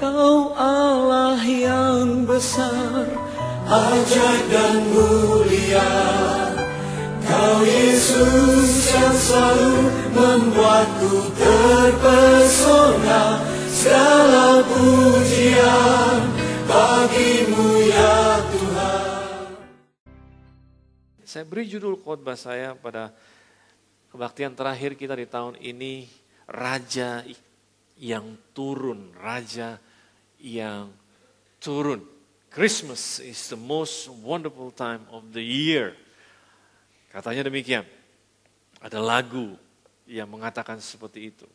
Kau Allah yang besar, ajaib dan mulia. Kau Yesus yang selalu membuatku terpesona. Segala pujian bagimu ya Tuhan. Saya beri judul khotbah saya pada kebaktian terakhir kita di tahun ini, Raja yang turun, raja yang turun. Christmas is the most wonderful time of the year. Katanya demikian. Ada lagu yang mengatakan seperti itu.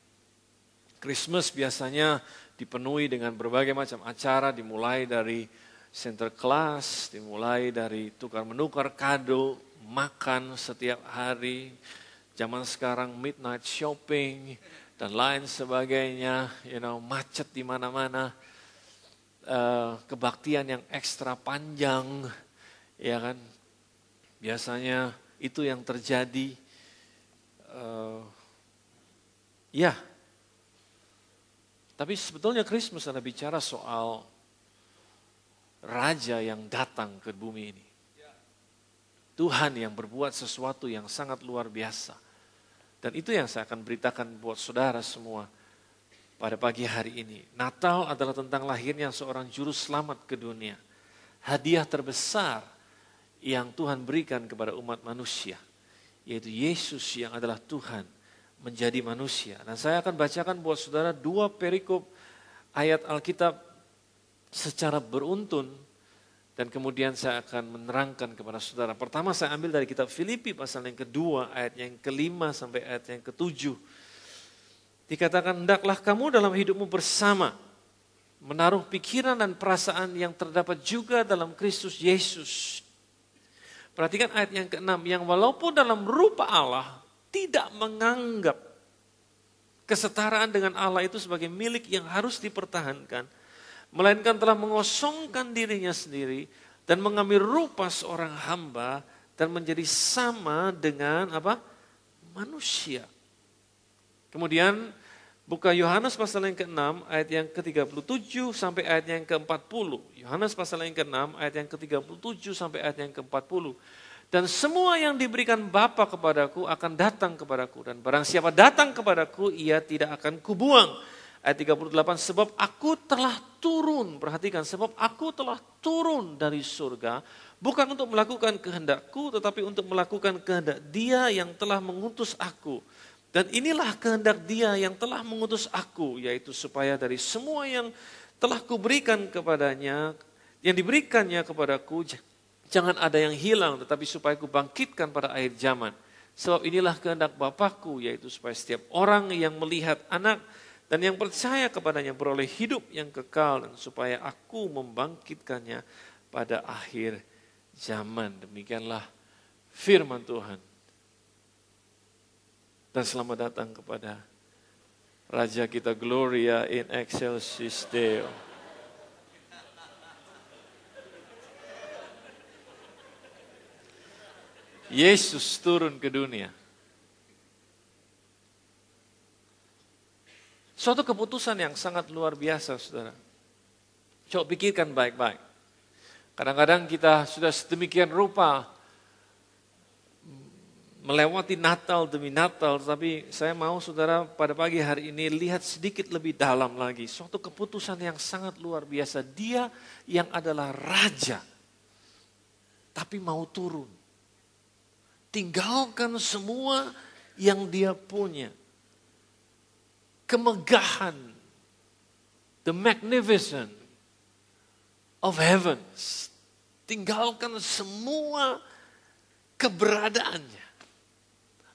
Christmas biasanya dipenuhi dengan berbagai macam acara dimulai dari center class, dimulai dari tukar menukar kado, makan setiap hari. Zaman sekarang midnight shopping, dan lain sebagainya, you know, macet di mana-mana, uh, kebaktian yang ekstra panjang, ya kan? Biasanya itu yang terjadi. Uh, ya, tapi sebetulnya Kristus adalah bicara soal raja yang datang ke bumi ini. Tuhan yang berbuat sesuatu yang sangat luar biasa dan itu yang saya akan beritakan buat saudara semua pada pagi hari ini. Natal adalah tentang lahirnya seorang juru selamat ke dunia. Hadiah terbesar yang Tuhan berikan kepada umat manusia. Yaitu Yesus yang adalah Tuhan menjadi manusia. Dan saya akan bacakan buat saudara dua perikop ayat Alkitab secara beruntun dan kemudian saya akan menerangkan kepada saudara. Pertama saya ambil dari kitab Filipi pasal yang kedua, ayat yang kelima sampai ayat yang ketujuh. Dikatakan, hendaklah kamu dalam hidupmu bersama menaruh pikiran dan perasaan yang terdapat juga dalam Kristus Yesus. Perhatikan ayat yang keenam yang walaupun dalam rupa Allah tidak menganggap kesetaraan dengan Allah itu sebagai milik yang harus dipertahankan – melainkan telah mengosongkan dirinya sendiri dan mengambil rupa seorang hamba dan menjadi sama dengan apa? manusia. Kemudian buka Yohanes pasal yang ke-6 ayat yang ke-37 sampai ayat yang ke-40. Yohanes pasal yang ke-6 ayat yang ke-37 sampai ayat yang ke-40. Dan semua yang diberikan Bapa kepadaku akan datang kepadaku dan barang siapa datang kepadaku ia tidak akan kubuang ayat 38 sebab aku telah turun perhatikan sebab aku telah turun dari surga bukan untuk melakukan kehendakku tetapi untuk melakukan kehendak Dia yang telah mengutus aku dan inilah kehendak Dia yang telah mengutus aku yaitu supaya dari semua yang telah kuberikan kepadanya yang diberikannya kepadaku jangan ada yang hilang tetapi supaya kubangkitkan pada akhir zaman sebab inilah kehendak Bapakku yaitu supaya setiap orang yang melihat anak dan yang percaya kepadanya beroleh hidup yang kekal dan supaya aku membangkitkannya pada akhir zaman. Demikianlah firman Tuhan. Dan selamat datang kepada Raja kita Gloria in Excelsis Deo. Yesus turun ke dunia Suatu keputusan yang sangat luar biasa, saudara. Coba pikirkan baik-baik. Kadang-kadang kita sudah sedemikian rupa melewati Natal demi Natal, tapi saya mau saudara pada pagi hari ini lihat sedikit lebih dalam lagi. Suatu keputusan yang sangat luar biasa. Dia yang adalah raja, tapi mau turun. Tinggalkan semua yang dia punya kemegahan, the magnificent of heavens. Tinggalkan semua keberadaannya.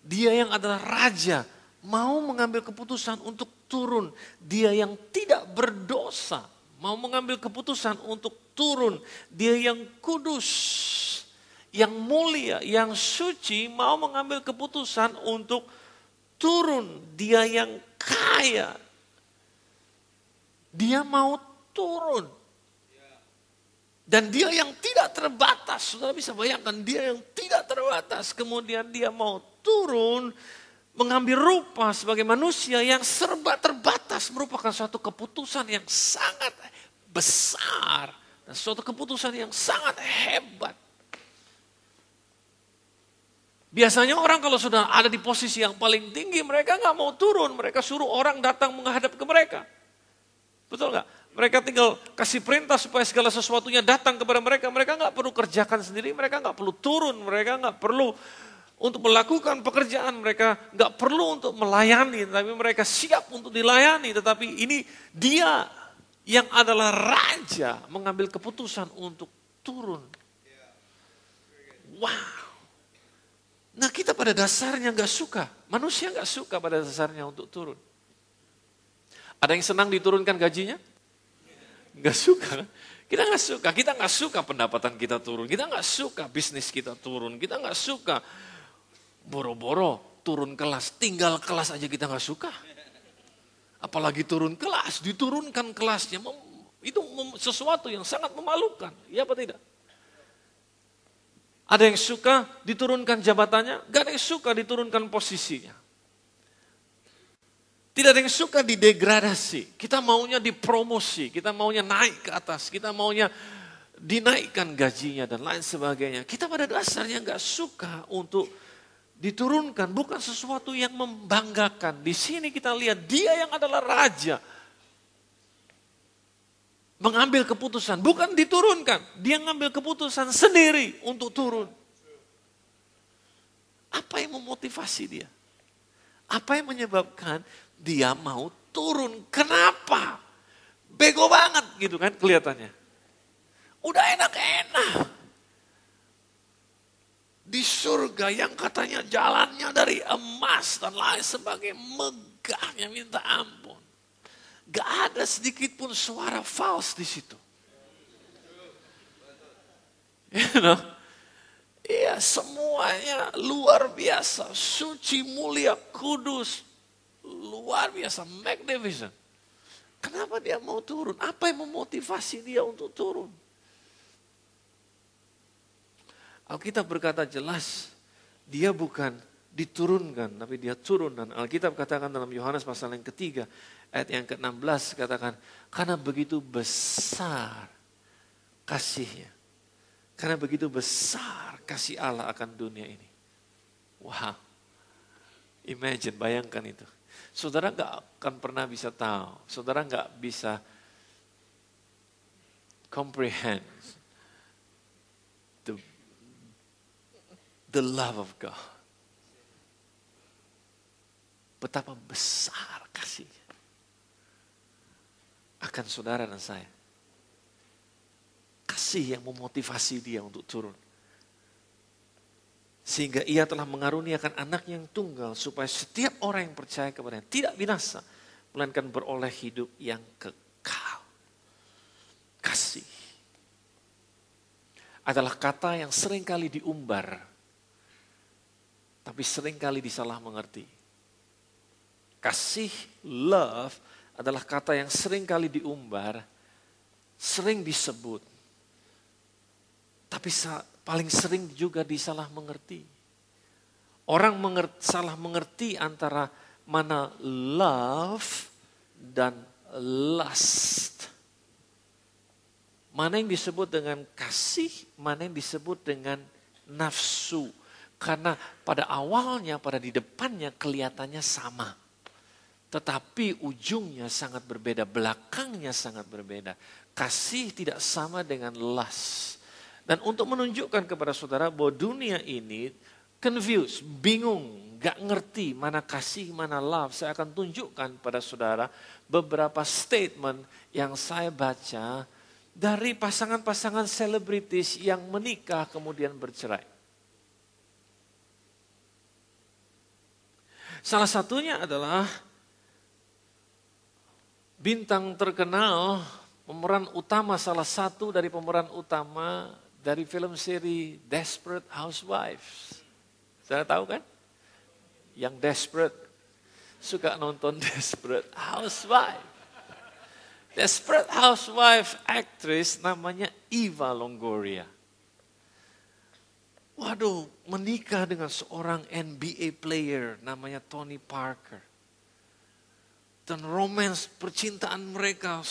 Dia yang adalah raja mau mengambil keputusan untuk turun. Dia yang tidak berdosa mau mengambil keputusan untuk turun. Dia yang kudus, yang mulia, yang suci mau mengambil keputusan untuk turun turun, dia yang kaya. Dia mau turun. Dan dia yang tidak terbatas, sudah bisa bayangkan dia yang tidak terbatas. Kemudian dia mau turun mengambil rupa sebagai manusia yang serba terbatas merupakan suatu keputusan yang sangat besar. Dan suatu keputusan yang sangat hebat. Biasanya orang kalau sudah ada di posisi yang paling tinggi, mereka nggak mau turun. Mereka suruh orang datang menghadap ke mereka. Betul nggak? Mereka tinggal kasih perintah supaya segala sesuatunya datang kepada mereka. Mereka nggak perlu kerjakan sendiri, mereka nggak perlu turun, mereka nggak perlu untuk melakukan pekerjaan mereka nggak perlu untuk melayani, tapi mereka siap untuk dilayani. Tetapi ini dia yang adalah raja mengambil keputusan untuk turun. Wah, wow pada dasarnya nggak suka. Manusia nggak suka pada dasarnya untuk turun. Ada yang senang diturunkan gajinya? Nggak suka. Kita nggak suka. Kita nggak suka pendapatan kita turun. Kita nggak suka bisnis kita turun. Kita nggak suka boro-boro turun kelas. Tinggal kelas aja kita nggak suka. Apalagi turun kelas, diturunkan kelasnya. Itu sesuatu yang sangat memalukan. Iya apa tidak? Ada yang suka diturunkan jabatannya, gak ada yang suka diturunkan posisinya. Tidak ada yang suka didegradasi. Kita maunya dipromosi, kita maunya naik ke atas, kita maunya dinaikkan gajinya dan lain sebagainya. Kita pada dasarnya nggak suka untuk diturunkan, bukan sesuatu yang membanggakan. Di sini kita lihat dia yang adalah raja mengambil keputusan, bukan diturunkan. Dia ngambil keputusan sendiri untuk turun. Apa yang memotivasi dia? Apa yang menyebabkan dia mau turun? Kenapa? Bego banget gitu kan kelihatannya. Udah enak-enak. Di surga yang katanya jalannya dari emas dan lain sebagainya megahnya minta ampun. Gak ada sedikit pun suara fals di situ. You know? Iya, semuanya luar biasa. Suci, mulia, kudus. Luar biasa, magnificent. Kenapa dia mau turun? Apa yang memotivasi dia untuk turun? Alkitab berkata jelas, dia bukan diturunkan, tapi dia turun. Dan Alkitab katakan dalam Yohanes pasal yang ketiga, ayat yang ke-16 katakan, karena begitu besar kasihnya. Karena begitu besar kasih Allah akan dunia ini. Wow. Imagine, bayangkan itu. Saudara nggak akan pernah bisa tahu. Saudara nggak bisa comprehend the, the love of God Betapa besar kasihnya. Akan saudara dan saya. Kasih yang memotivasi dia untuk turun. Sehingga ia telah mengaruniakan anak yang tunggal supaya setiap orang yang percaya kepadanya tidak binasa. Melainkan beroleh hidup yang kekal. Kasih adalah kata yang seringkali diumbar, tapi seringkali disalah mengerti. Kasih, love adalah kata yang sering kali diumbar, sering disebut. Tapi paling sering juga disalah mengerti. Orang mengerti, salah mengerti antara mana love dan lust. Mana yang disebut dengan kasih, mana yang disebut dengan nafsu. Karena pada awalnya, pada di depannya kelihatannya sama. Tetapi ujungnya sangat berbeda, belakangnya sangat berbeda. Kasih tidak sama dengan las. Dan untuk menunjukkan kepada saudara bahwa dunia ini confused, bingung, gak ngerti mana kasih, mana love. Saya akan tunjukkan pada saudara beberapa statement yang saya baca dari pasangan-pasangan selebritis yang menikah kemudian bercerai. Salah satunya adalah bintang terkenal, pemeran utama salah satu dari pemeran utama dari film seri Desperate Housewives. Saya tahu kan? Yang desperate suka nonton Desperate Housewife. Desperate Housewife actress namanya Eva Longoria. Waduh, menikah dengan seorang NBA player namanya Tony Parker. Dan romans percintaan mereka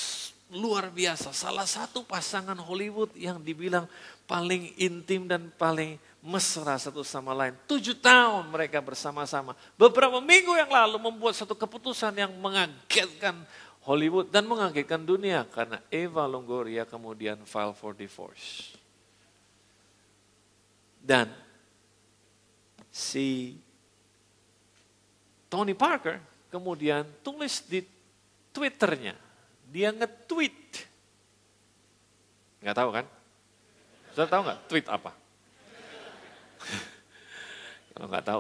luar biasa. Salah satu pasangan Hollywood yang dibilang paling intim dan paling mesra satu sama lain. Tujuh tahun mereka bersama-sama. Beberapa minggu yang lalu membuat satu keputusan yang mengagetkan Hollywood dan mengagetkan dunia. Karena Eva Longoria kemudian file for divorce. Dan si Tony Parker kemudian tulis di Twitternya. Dia nge-tweet. Nggak tahu kan? Sudah tahu nggak tweet apa? Kalau nggak tahu,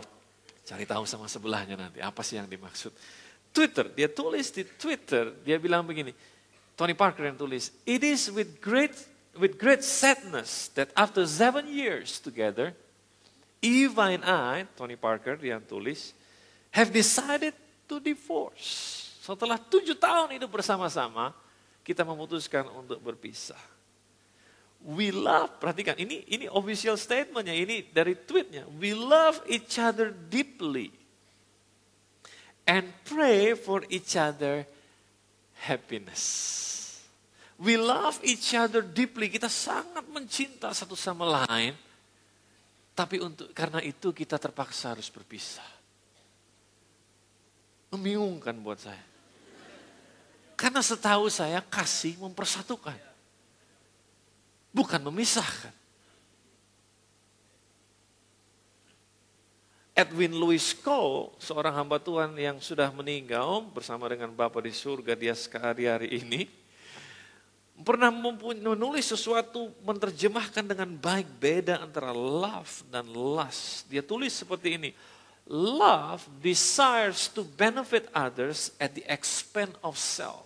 cari tahu sama sebelahnya nanti. Apa sih yang dimaksud? Twitter, dia tulis di Twitter, dia bilang begini, Tony Parker yang tulis, It is with great with great sadness that after seven years together, Eva and I, Tony Parker yang tulis, have decided to divorce. Setelah tujuh tahun hidup bersama-sama, kita memutuskan untuk berpisah. We love, perhatikan ini ini official statementnya, ini dari tweetnya. We love each other deeply and pray for each other happiness. We love each other deeply. Kita sangat mencinta satu sama lain. Tapi untuk karena itu kita terpaksa harus berpisah membingungkan buat saya. Karena setahu saya kasih mempersatukan. Bukan memisahkan. Edwin Louis Cole, seorang hamba Tuhan yang sudah meninggal bersama dengan Bapa di surga dia sehari-hari ini, pernah menulis sesuatu, menerjemahkan dengan baik beda antara love dan lust. Dia tulis seperti ini, Love desires to benefit others at the expense of self.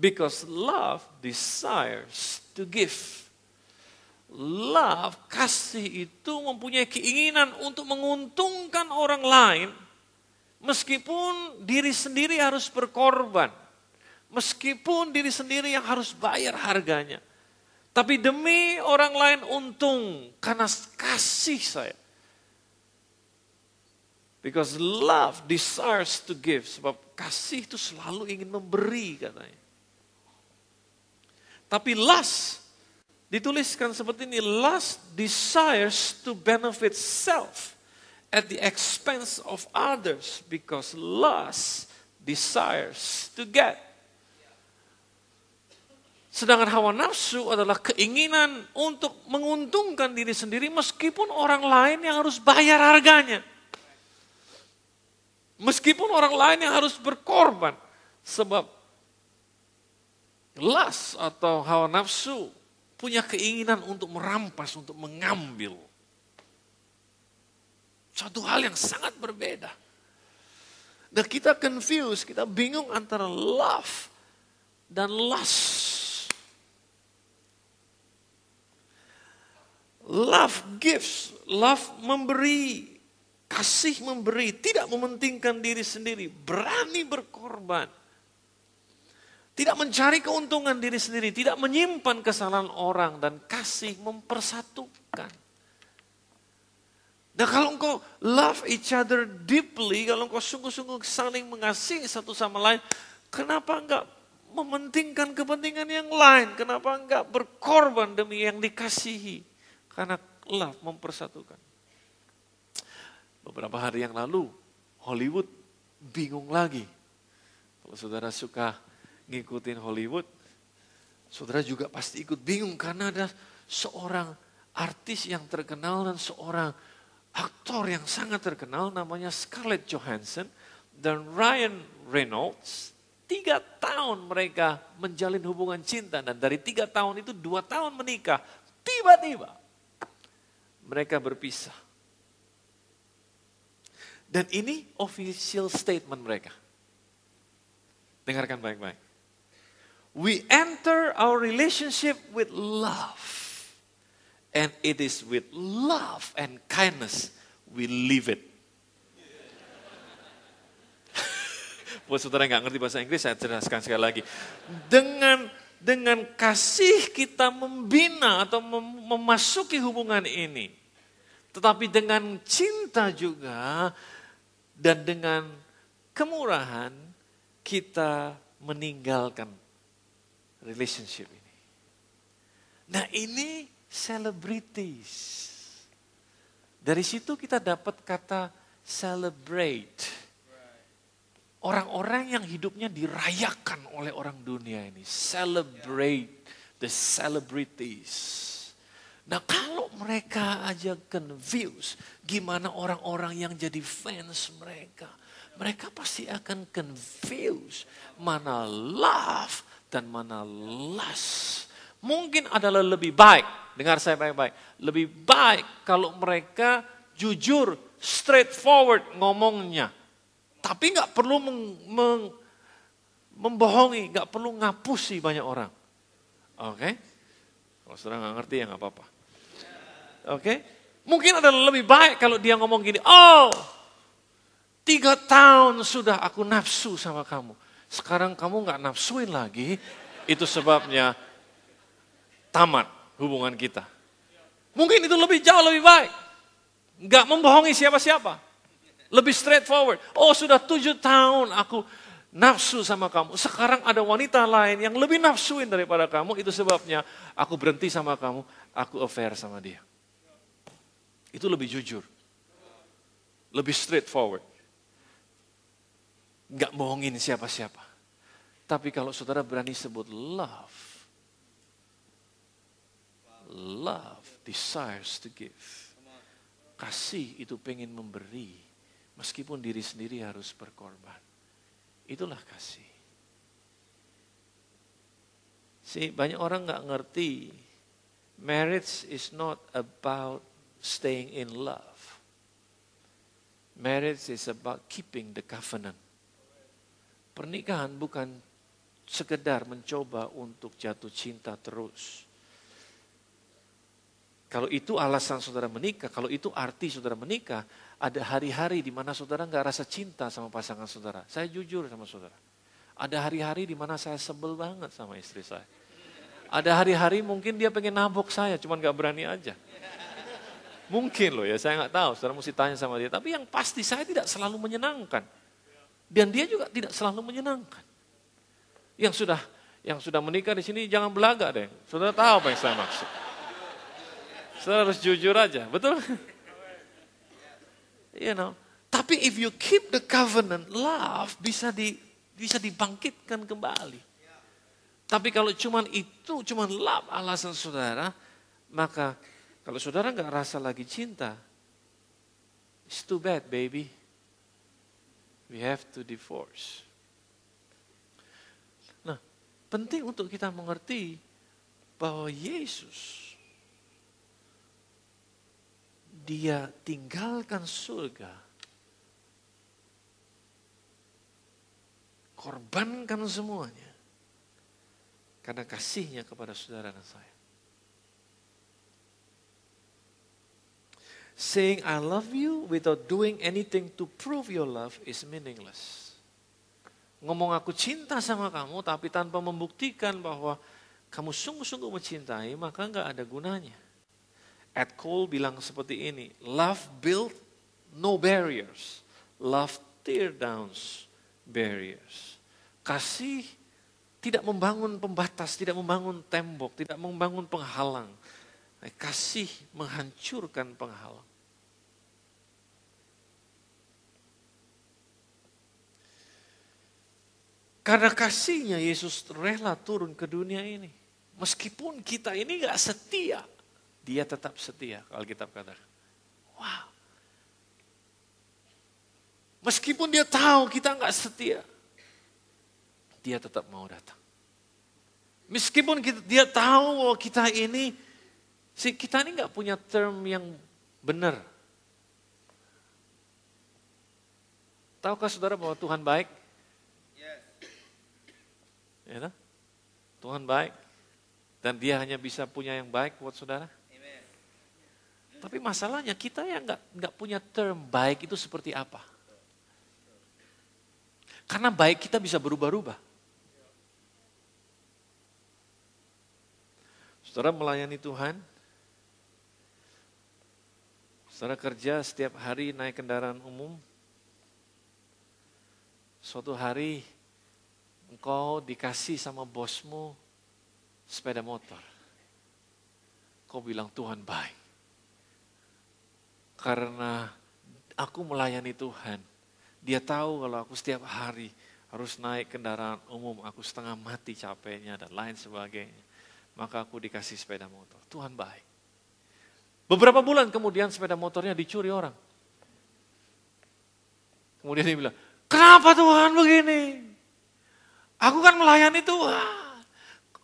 Because love desires to give. Love, kasih itu mempunyai keinginan untuk menguntungkan orang lain meskipun diri sendiri harus berkorban. Meskipun diri sendiri yang harus bayar harganya. Tapi demi orang lain untung karena kasih saya. Because love desires to give. Sebab kasih itu selalu ingin memberi katanya. Tapi lust dituliskan seperti ini. Lust desires to benefit self at the expense of others because lust desires to get. Sedangkan hawa nafsu adalah keinginan untuk menguntungkan diri sendiri meskipun orang lain yang harus bayar harganya. Meskipun orang lain yang harus berkorban sebab las atau hawa nafsu punya keinginan untuk merampas, untuk mengambil. Suatu hal yang sangat berbeda. Dan kita confused, kita bingung antara love dan lust. Love gives, love memberi, kasih memberi, tidak mementingkan diri sendiri, berani berkorban. Tidak mencari keuntungan diri sendiri, tidak menyimpan kesalahan orang dan kasih mempersatukan. Nah kalau engkau love each other deeply, kalau engkau sungguh-sungguh saling mengasihi satu sama lain, kenapa enggak mementingkan kepentingan yang lain? Kenapa enggak berkorban demi yang dikasihi? Karena love mempersatukan. Beberapa hari yang lalu, Hollywood bingung lagi. Kalau saudara suka ngikutin Hollywood, saudara juga pasti ikut bingung karena ada seorang artis yang terkenal dan seorang aktor yang sangat terkenal namanya Scarlett Johansson dan Ryan Reynolds. Tiga tahun mereka menjalin hubungan cinta dan dari tiga tahun itu dua tahun menikah. Tiba-tiba mereka berpisah dan ini official statement mereka. Dengarkan baik-baik. We enter our relationship with love. And it is with love and kindness we live it. Buat saudara yang gak ngerti bahasa Inggris, saya jelaskan sekali lagi. Dengan dengan kasih kita membina atau memasuki hubungan ini, tetapi dengan cinta juga dan dengan kemurahan kita meninggalkan relationship ini. Nah ini celebrities. Dari situ kita dapat kata celebrate. Orang-orang yang hidupnya dirayakan oleh orang dunia ini. Celebrate the celebrities. Nah kalau mereka aja confused, gimana orang-orang yang jadi fans mereka? Mereka pasti akan confused mana love dan mana lust. Mungkin adalah lebih baik, dengar saya baik-baik, lebih baik kalau mereka jujur, straightforward ngomongnya. Tapi nggak perlu meng, meng, membohongi, nggak perlu ngapusi banyak orang. Oke? Okay? Kalau saudara nggak ngerti ya nggak apa-apa. Oke? Okay? Mungkin ada lebih baik kalau dia ngomong gini, oh tiga tahun sudah aku nafsu sama kamu. Sekarang kamu nggak nafsuin lagi, itu sebabnya tamat hubungan kita. Mungkin itu lebih jauh lebih baik. Nggak membohongi siapa-siapa. Lebih straightforward. Oh sudah tujuh tahun aku nafsu sama kamu. Sekarang ada wanita lain yang lebih nafsuin daripada kamu. Itu sebabnya aku berhenti sama kamu, aku affair sama dia. Itu lebih jujur. Lebih straightforward. Gak bohongin siapa-siapa. Tapi kalau saudara berani sebut love. Love desires to give. Kasih itu pengen memberi. Meskipun diri sendiri harus berkorban. Itulah kasih. Si banyak orang nggak ngerti. Marriage is not about staying in love. Marriage is about keeping the covenant. Pernikahan bukan sekedar mencoba untuk jatuh cinta terus. Kalau itu alasan saudara menikah, kalau itu arti saudara menikah, ada hari-hari di mana saudara nggak rasa cinta sama pasangan saudara. Saya jujur sama saudara. Ada hari-hari di mana saya sebel banget sama istri saya. Ada hari-hari mungkin dia pengen nabok saya, cuman nggak berani aja. Mungkin loh ya, saya nggak tahu. Saudara mesti tanya sama dia. Tapi yang pasti saya tidak selalu menyenangkan. Dan dia juga tidak selalu menyenangkan. Yang sudah yang sudah menikah di sini jangan belaga deh. Saudara tahu apa yang saya maksud. Saudara harus jujur aja, betul? You know. Tapi if you keep the covenant, love bisa di bisa dibangkitkan kembali. Tapi kalau cuman itu, cuman love alasan saudara, maka kalau saudara nggak rasa lagi cinta, it's too bad baby. We have to divorce. Nah, penting untuk kita mengerti bahwa Yesus dia tinggalkan surga, korbankan semuanya karena kasihnya kepada saudara dan saya. Saying I love you without doing anything to prove your love is meaningless. Ngomong aku cinta sama kamu tapi tanpa membuktikan bahwa kamu sungguh-sungguh mencintai maka nggak ada gunanya. Ed Cole bilang seperti ini, love build no barriers, love tear downs barriers. Kasih tidak membangun pembatas, tidak membangun tembok, tidak membangun penghalang. Eh, kasih menghancurkan penghalang. Karena kasihnya Yesus rela turun ke dunia ini. Meskipun kita ini gak setia dia tetap setia, kalau kita katakan. Wow. Meskipun dia tahu kita nggak setia, dia tetap mau datang. Meskipun kita, dia tahu bahwa kita ini, si kita ini nggak punya term yang benar. Tahukah saudara bahwa Tuhan baik? Yes. Ya, Tuhan baik dan dia hanya bisa punya yang baik buat saudara. Tapi masalahnya kita yang nggak nggak punya term baik itu seperti apa? Karena baik kita bisa berubah-ubah. Saudara melayani Tuhan, saudara kerja setiap hari naik kendaraan umum, suatu hari engkau dikasih sama bosmu sepeda motor. Kau bilang Tuhan baik karena aku melayani Tuhan. Dia tahu kalau aku setiap hari harus naik kendaraan umum, aku setengah mati capeknya dan lain sebagainya. Maka aku dikasih sepeda motor. Tuhan baik. Beberapa bulan kemudian sepeda motornya dicuri orang. Kemudian dia bilang, kenapa Tuhan begini? Aku kan melayani Tuhan.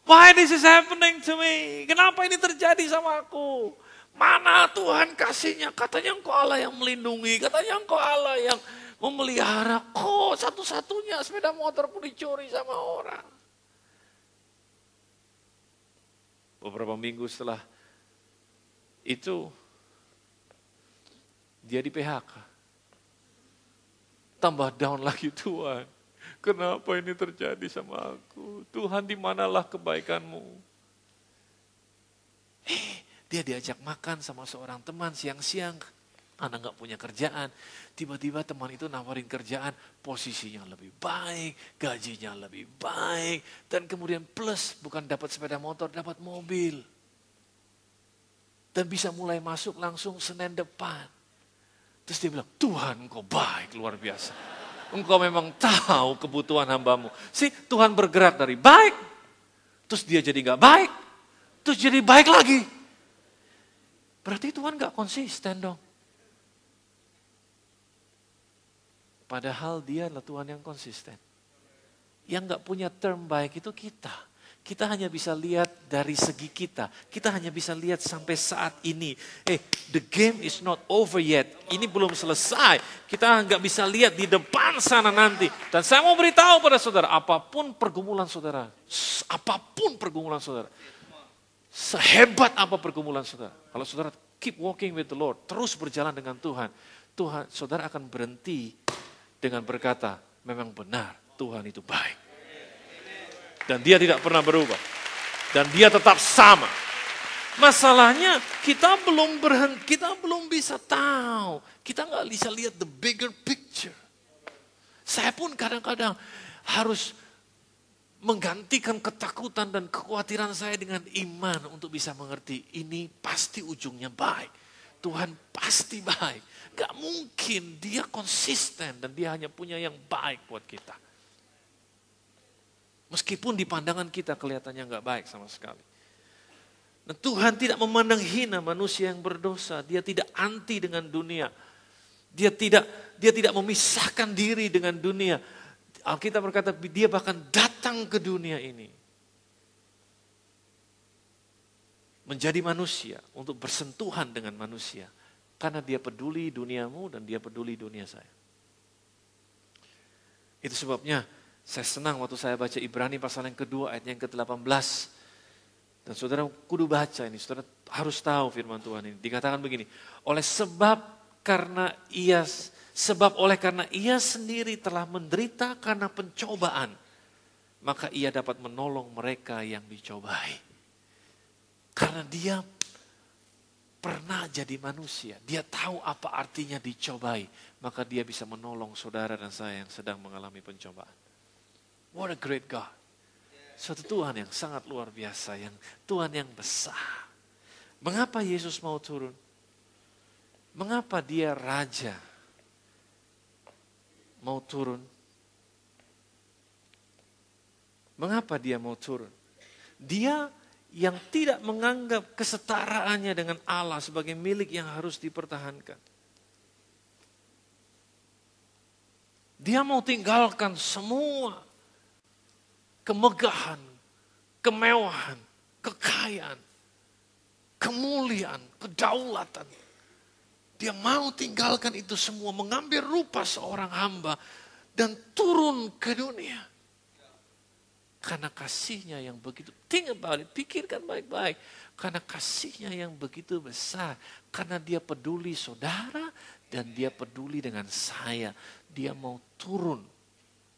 Why this is happening to me? Kenapa ini terjadi sama aku? Mana Tuhan kasihnya? Katanya engkau Allah yang melindungi, katanya engkau Allah yang memelihara. Kok satu-satunya sepeda motor pun dicuri sama orang. Beberapa minggu setelah itu dia di PHK. Tambah down lagi Tuhan. Kenapa ini terjadi sama aku? Tuhan dimanalah kebaikanmu? Eh, dia diajak makan sama seorang teman siang-siang. Anak nggak punya kerjaan. Tiba-tiba teman itu nawarin kerjaan, posisinya lebih baik, gajinya lebih baik. Dan kemudian plus, bukan dapat sepeda motor, dapat mobil. Dan bisa mulai masuk langsung Senin depan. Terus dia bilang, Tuhan kau baik, luar biasa. Engkau memang tahu kebutuhan hambamu. Si Tuhan bergerak dari baik, terus dia jadi nggak baik, terus jadi baik lagi. Berarti Tuhan gak konsisten dong. Padahal dia adalah Tuhan yang konsisten. Yang gak punya term baik itu kita. Kita hanya bisa lihat dari segi kita. Kita hanya bisa lihat sampai saat ini. Eh, the game is not over yet. Ini belum selesai. Kita nggak bisa lihat di depan sana nanti. Dan saya mau beritahu pada saudara, apapun pergumulan saudara, apapun pergumulan saudara, Sehebat apa pergumulan saudara. Kalau saudara keep walking with the Lord, terus berjalan dengan Tuhan, Tuhan saudara akan berhenti dengan berkata, memang benar Tuhan itu baik. Dan dia tidak pernah berubah. Dan dia tetap sama. Masalahnya kita belum berhenti, kita belum bisa tahu. Kita nggak bisa lihat the bigger picture. Saya pun kadang-kadang harus menggantikan ketakutan dan kekhawatiran saya dengan iman untuk bisa mengerti ini pasti ujungnya baik. Tuhan pasti baik. Gak mungkin dia konsisten dan dia hanya punya yang baik buat kita. Meskipun di pandangan kita kelihatannya gak baik sama sekali. Dan Tuhan tidak memandang hina manusia yang berdosa. Dia tidak anti dengan dunia. Dia tidak dia tidak memisahkan diri dengan dunia Alkitab berkata dia bahkan datang ke dunia ini. Menjadi manusia untuk bersentuhan dengan manusia. Karena dia peduli duniamu dan dia peduli dunia saya. Itu sebabnya saya senang waktu saya baca Ibrani pasal yang kedua ayatnya yang ke-18. Dan saudara kudu baca ini, saudara harus tahu firman Tuhan ini. Dikatakan begini, oleh sebab karena ia sebab oleh karena ia sendiri telah menderita karena pencobaan, maka ia dapat menolong mereka yang dicobai. Karena dia pernah jadi manusia, dia tahu apa artinya dicobai, maka dia bisa menolong saudara dan saya yang sedang mengalami pencobaan. What a great God. Suatu Tuhan yang sangat luar biasa, yang Tuhan yang besar. Mengapa Yesus mau turun? Mengapa dia raja mau turun? Mengapa dia mau turun? Dia yang tidak menganggap kesetaraannya dengan Allah sebagai milik yang harus dipertahankan. Dia mau tinggalkan semua kemegahan, kemewahan, kekayaan, kemuliaan, kedaulatan, dia mau tinggalkan itu semua, mengambil rupa seorang hamba dan turun ke dunia. Karena kasihnya yang begitu, tinggal balik, pikirkan baik-baik. Karena kasihnya yang begitu besar, karena dia peduli saudara dan dia peduli dengan saya. Dia mau turun,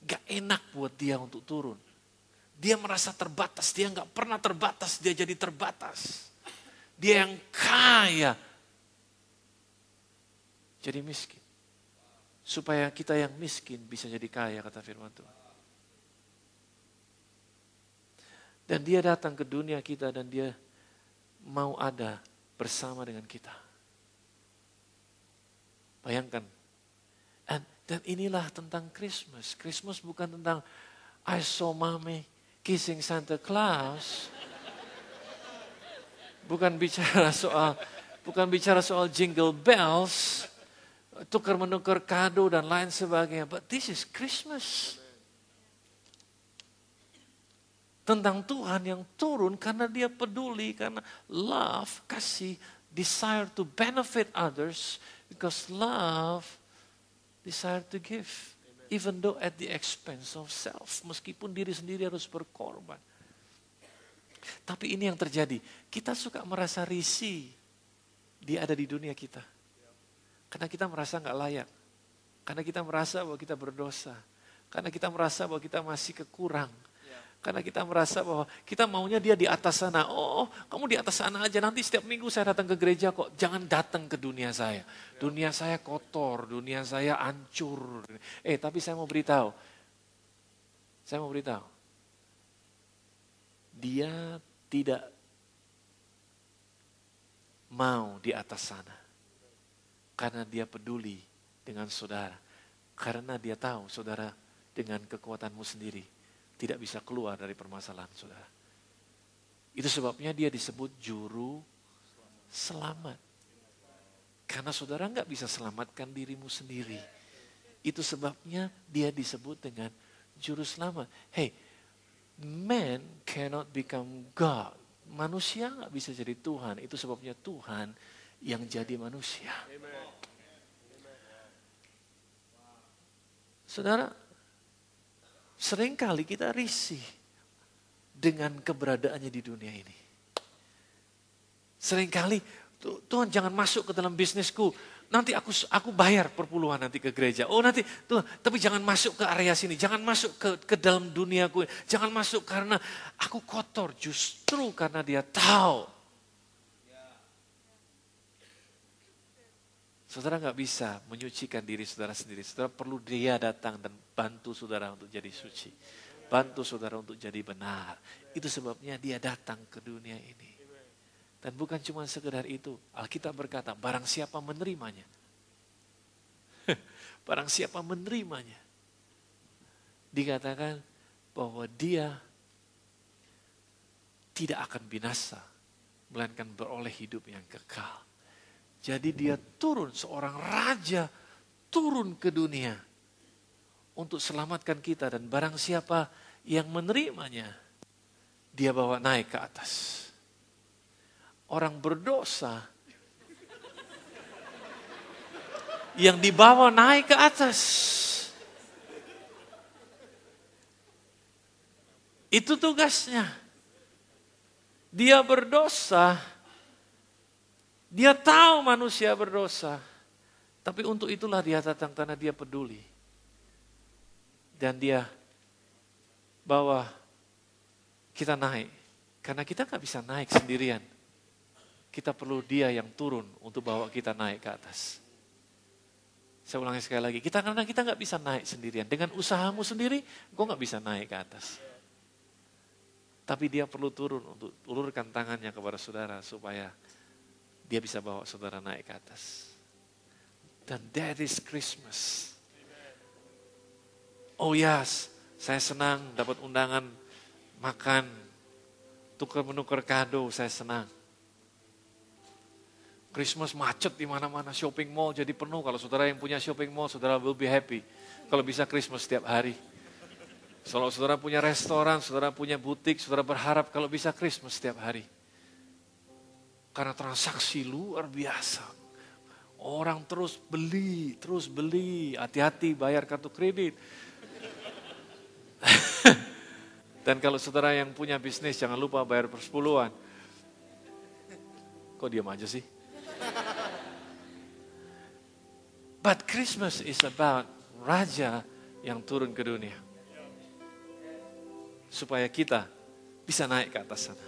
gak enak buat dia untuk turun. Dia merasa terbatas, dia gak pernah terbatas, dia jadi terbatas. Dia yang kaya, jadi miskin. Supaya kita yang miskin bisa jadi kaya, kata firman Tuhan. Dan dia datang ke dunia kita dan dia mau ada bersama dengan kita. Bayangkan. And, dan inilah tentang Christmas. Christmas bukan tentang I saw mommy kissing Santa Claus. Bukan bicara soal bukan bicara soal jingle bells tukar menukar kado dan lain sebagainya. But this is Christmas. Tentang Tuhan yang turun karena dia peduli, karena love, kasih, desire to benefit others, because love, desire to give. Even though at the expense of self, meskipun diri sendiri harus berkorban. Tapi ini yang terjadi, kita suka merasa risih dia ada di dunia kita karena kita merasa nggak layak. Karena kita merasa bahwa kita berdosa. Karena kita merasa bahwa kita masih kekurang. Karena kita merasa bahwa kita maunya dia di atas sana. Oh, kamu di atas sana aja. Nanti setiap minggu saya datang ke gereja kok. Jangan datang ke dunia saya. Dunia saya kotor, dunia saya hancur. Eh, tapi saya mau beritahu. Saya mau beritahu. Dia tidak mau di atas sana. Karena dia peduli dengan saudara. Karena dia tahu saudara dengan kekuatanmu sendiri tidak bisa keluar dari permasalahan saudara. Itu sebabnya dia disebut juru selamat. Karena saudara nggak bisa selamatkan dirimu sendiri. Itu sebabnya dia disebut dengan juru selamat. Hey, man cannot become God. Manusia nggak bisa jadi Tuhan. Itu sebabnya Tuhan yang jadi manusia. Saudara, seringkali kita risih dengan keberadaannya di dunia ini. Seringkali, Tuhan jangan masuk ke dalam bisnisku. Nanti aku aku bayar perpuluhan nanti ke gereja. Oh nanti Tuhan, tapi jangan masuk ke area sini. Jangan masuk ke, ke dalam duniaku. Jangan masuk karena aku kotor. Justru karena dia tahu Saudara nggak bisa menyucikan diri saudara sendiri. Saudara perlu dia datang dan bantu saudara untuk jadi suci. Bantu saudara untuk jadi benar. Itu sebabnya dia datang ke dunia ini. Dan bukan cuma sekedar itu. Alkitab berkata, barang siapa menerimanya. barang siapa menerimanya. Dikatakan bahwa dia tidak akan binasa. Melainkan beroleh hidup yang kekal. Jadi dia turun seorang raja turun ke dunia untuk selamatkan kita dan barang siapa yang menerimanya dia bawa naik ke atas. Orang berdosa yang dibawa naik ke atas. Itu tugasnya. Dia berdosa dia tahu manusia berdosa. Tapi untuk itulah dia datang karena dia peduli. Dan dia bawa kita naik. Karena kita nggak bisa naik sendirian. Kita perlu dia yang turun untuk bawa kita naik ke atas. Saya ulangi sekali lagi, kita karena kita nggak bisa naik sendirian. Dengan usahamu sendiri, gue nggak bisa naik ke atas. Tapi dia perlu turun untuk ulurkan tangannya kepada saudara supaya dia bisa bawa saudara naik ke atas. Dan that is Christmas. Oh yes, saya senang dapat undangan makan, tukar menukar kado, saya senang. Christmas macet di mana-mana, shopping mall jadi penuh. Kalau saudara yang punya shopping mall, saudara will be happy. Kalau bisa Christmas setiap hari. Kalau saudara punya restoran, saudara punya butik, saudara berharap kalau bisa Christmas setiap hari. Karena transaksi luar biasa. Orang terus beli, terus beli. Hati-hati bayar kartu kredit. Dan kalau saudara yang punya bisnis jangan lupa bayar persepuluhan. Kok diam aja sih? But Christmas is about raja yang turun ke dunia. Supaya kita bisa naik ke atas sana.